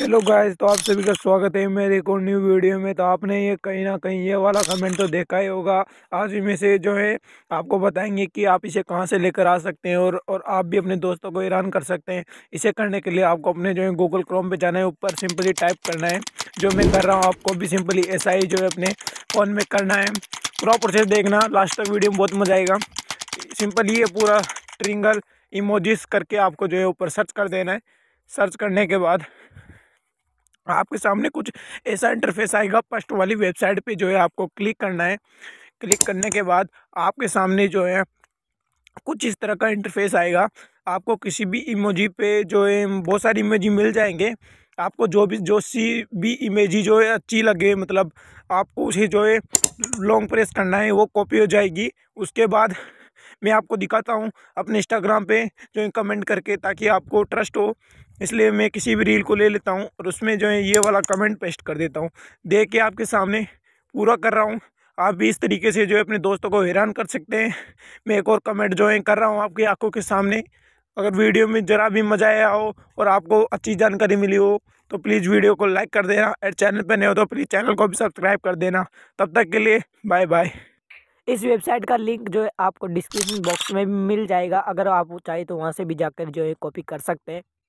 hello guys तो आप सभी का स्वागत है मेरे को न्यू वीडियो में तो आपने ये कहीं ना कहीं ये वाला कमेंट तो देखा ही होगा आज में से जो है आपको बताएंगे कि आप इसे कहां से लेकर आ सकते हैं और और आप भी अपने दोस्तों को हैरान कर सकते हैं इसे करने के लिए आपको अपने जो है गूगल क्रोम पे जाना है ऊपर सिंपली टाइप करना है जो मैं कर रहा हूँ आपको भी सिंपली ऐसा ही जो है अपने फ़ोन में करना है पूरा प्रोसेस देखना लास्ट तक वीडियो में बहुत मज़ा आएगा सिंपली ये पूरा ट्रिंगल इमोजिस करके आपको जो है ऊपर सर्च कर देना है सर्च करने के बाद आपके सामने कुछ ऐसा इंटरफेस आएगा फर्स्ट वाली वेबसाइट पे जो है आपको क्लिक करना है क्लिक करने के बाद आपके सामने जो है कुछ इस तरह का इंटरफेस आएगा आपको किसी भी इमोजी पे जो है बहुत सारी इमोजी मिल जाएंगे आपको जो भी जो सी भी इमेजी जो है अच्छी लगे मतलब आपको उसे जो है लॉन्ग प्रेस करना है वो कॉपी हो जाएगी उसके बाद मैं आपको दिखाता हूँ अपने इंस्टाग्राम पे जो कमेंट करके ताकि आपको ट्रस्ट हो इसलिए मैं किसी भी रील को ले लेता हूँ और उसमें जो है ये वाला कमेंट पेस्ट कर देता हूँ देख के आपके सामने पूरा कर रहा हूँ आप भी इस तरीके से जो है अपने दोस्तों को हैरान कर सकते हैं मैं एक और कमेंट जो है कर रहा हूँ आपकी आंखों के सामने अगर वीडियो में ज़रा भी मज़ा आया हो और आपको अच्छी जानकारी मिली हो तो प्लीज़ वीडियो को लाइक कर देना और चैनल पर नहीं हो तो प्लीज़ चैनल को भी सब्सक्राइब कर देना तब तक के लिए बाय बाय इस वेबसाइट का लिंक जो है आपको डिस्क्रिप्शन बॉक्स में भी मिल जाएगा अगर आप चाहे तो वहाँ से भी जाकर जो है कॉपी कर सकते हैं